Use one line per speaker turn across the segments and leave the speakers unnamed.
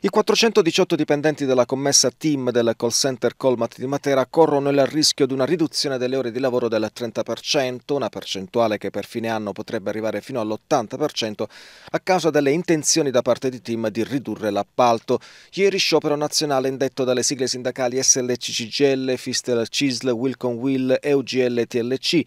I 418 dipendenti della commessa team del call center Colmat di Matera corrono il rischio di una riduzione delle ore di lavoro del 30%, una percentuale che per fine anno potrebbe arrivare fino all'80% a causa delle intenzioni da parte di team di ridurre l'appalto. Ieri sciopero nazionale indetto dalle sigle sindacali SLC CGL, Fistel CISL, Wilcon Will e UGL TLC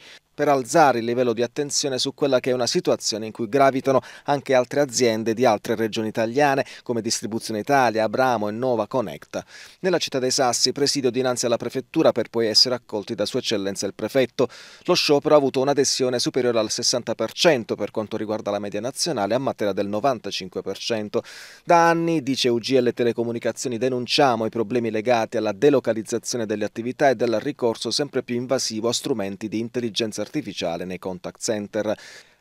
per alzare il livello di attenzione su quella che è una situazione in cui gravitano anche altre aziende di altre regioni italiane come Distribuzione Italia, Abramo e Nova Connect. Nella città dei Sassi presidio dinanzi alla prefettura per poi essere accolti da Sua Eccellenza il prefetto. Lo sciopero ha avuto un'adesione superiore al 60% per quanto riguarda la media nazionale a Matera del 95%. Da anni, dice UGL Telecomunicazioni, denunciamo i problemi legati alla delocalizzazione delle attività e del ricorso sempre più invasivo a strumenti di intelligenza artificiale artificiale nei contact center.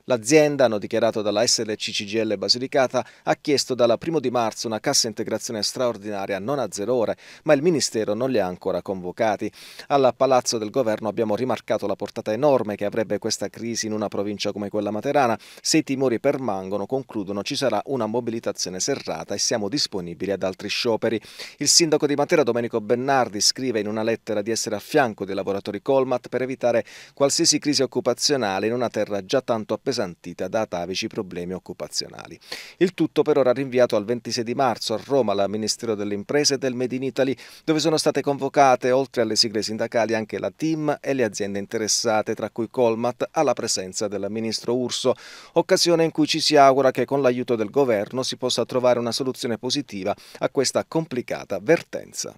L'azienda, hanno dichiarato dalla SLCCGL Basilicata, ha chiesto dalla 1 di marzo una cassa integrazione straordinaria non a zero ore, ma il Ministero non li ha ancora convocati. Al Palazzo del Governo abbiamo rimarcato la portata enorme che avrebbe questa crisi in una provincia come quella materana. Se i timori permangono, concludono, ci sarà una mobilitazione serrata e siamo disponibili ad altri scioperi. Il sindaco di Matera, Domenico Bennardi, scrive in una lettera di essere a fianco dei lavoratori Colmat per evitare qualsiasi crisi occupazionale in una terra già tanto appesata appesantita da atavici problemi occupazionali. Il tutto per ora rinviato al 26 di marzo a Roma al Ministero delle Imprese e del Made in Italy, dove sono state convocate, oltre alle sigle sindacali, anche la team e le aziende interessate, tra cui Colmat, alla presenza del Ministro Urso, occasione in cui ci si augura che con l'aiuto del Governo si possa trovare una soluzione positiva a questa complicata vertenza.